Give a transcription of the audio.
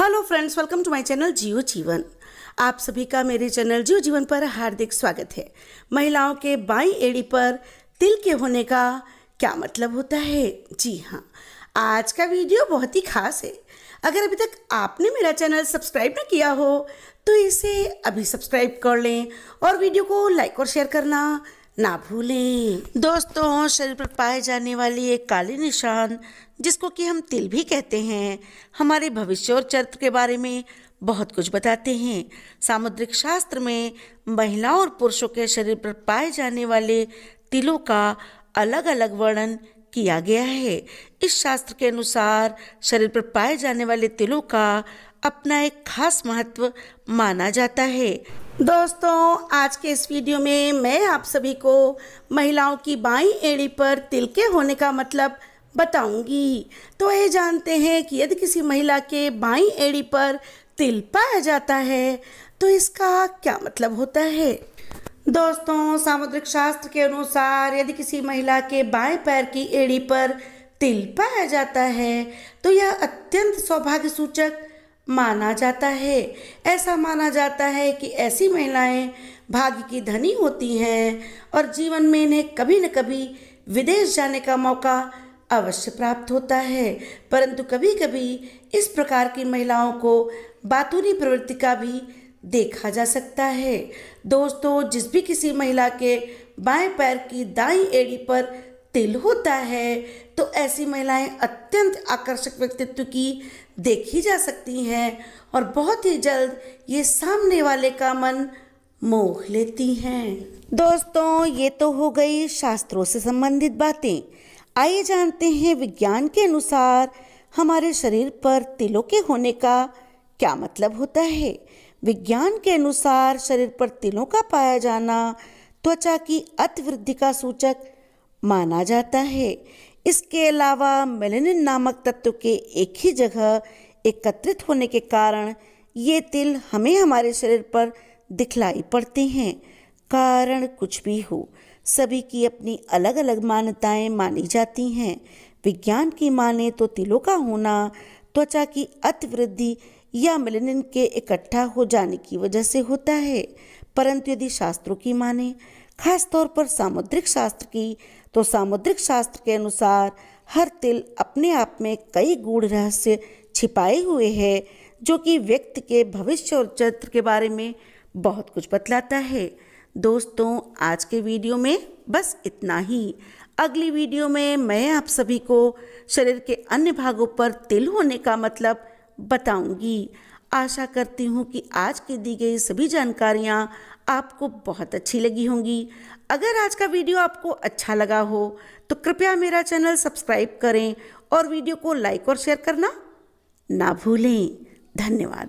hello friends welcome to my channel Jiyo Jeevan आप सभी का मेरे चैनल जियो जीवन पर हार्दिक स्वागत है महिलाओं के बाई एड़ी पर तिल के होने का क्या मतलब होता है जी हाँ आज का वीडियो बहुत ही खास है अगर अभी तक आपने मेरा चैनल सब्सक्राइब ना किया हो तो इसे अभी सब्सक्राइब कर लें और वीडियो को लाइक और शेयर करना ना भूलें दोस्तों शरीर पर पाए जाने वाली एक काली निशान जिसको कि हम तिल भी कहते हैं हमारे भविष्य और चरित्र के बारे में बहुत कुछ बताते हैं सामुद्रिक शास्त्र में महिलाओं और पुरुषों के शरीर पर पाए जाने वाले तिलों का अलग अलग वर्णन किया गया है इस शास्त्र के अनुसार शरीर पर पाए जाने वाले तिलों का अपना एक खास महत्व माना जाता है दोस्तों आज के इस वीडियो में मैं आप सभी को महिलाओं की बाई एड़ी पर तिलके होने का मतलब बताऊंगी तो ये जानते हैं कि यदि किसी महिला के बाई एड़ी पर तिल पाया जाता है तो इसका क्या मतलब होता है दोस्तों सामुद्रिक शास्त्र के अनुसार यदि किसी महिला के बाएं पैर की एड़ी पर तिल पाया जाता है तो यह अत्यंत सौभाग्य सूचक माना जाता है ऐसा माना जाता है कि ऐसी महिलाएं भाग्य की धनी होती हैं और जीवन में इन्हें कभी न कभी विदेश जाने का मौका अवश्य प्राप्त होता है परंतु कभी कभी इस प्रकार की महिलाओं को बातूनी प्रवृत्ति का भी देखा जा सकता है दोस्तों जिस भी किसी महिला के बाएं पैर की दाई एड़ी पर तिल होता है तो ऐसी महिलाएं अत्यंत आकर्षक व्यक्तित्व की देखी जा सकती हैं और बहुत ही जल्द ये सामने वाले का मन मोह लेती हैं दोस्तों ये तो हो गई शास्त्रों से संबंधित बातें आइए जानते हैं विज्ञान के अनुसार हमारे शरीर पर तिलों के होने का क्या मतलब होता है विज्ञान के अनुसार शरीर पर तिलों का पाया जाना त्वचा की अतिवृद्धि का सूचक माना जाता है इसके अलावा मेलेनिन नामक तत्व के एक ही जगह एकत्रित होने के कारण ये तिल हमें हमारे शरीर पर दिखलाई पड़ते हैं कारण कुछ भी हो सभी की अपनी अलग अलग मान्यताएं मानी जाती हैं विज्ञान की माने तो तिलों का होना त्वचा की अतिवृद्धि या मिलनिन के इकट्ठा हो जाने की वजह से होता है परंतु यदि शास्त्रों की माने खासतौर पर सामुद्रिक शास्त्र की तो सामुद्रिक शास्त्र के अनुसार हर तिल अपने आप में कई गूढ़ रहस्य छिपाए हुए है जो कि व्यक्ति के भविष्य और चरित्र के बारे में बहुत कुछ बतलाता है दोस्तों आज के वीडियो में बस इतना ही अगली वीडियो में मैं आप सभी को शरीर के अन्य भागों पर तिल होने का मतलब बताऊंगी आशा करती हूँ कि आज की दी गई सभी जानकारियाँ आपको बहुत अच्छी लगी होंगी अगर आज का वीडियो आपको अच्छा लगा हो तो कृपया मेरा चैनल सब्सक्राइब करें और वीडियो को लाइक और शेयर करना ना भूलें धन्यवाद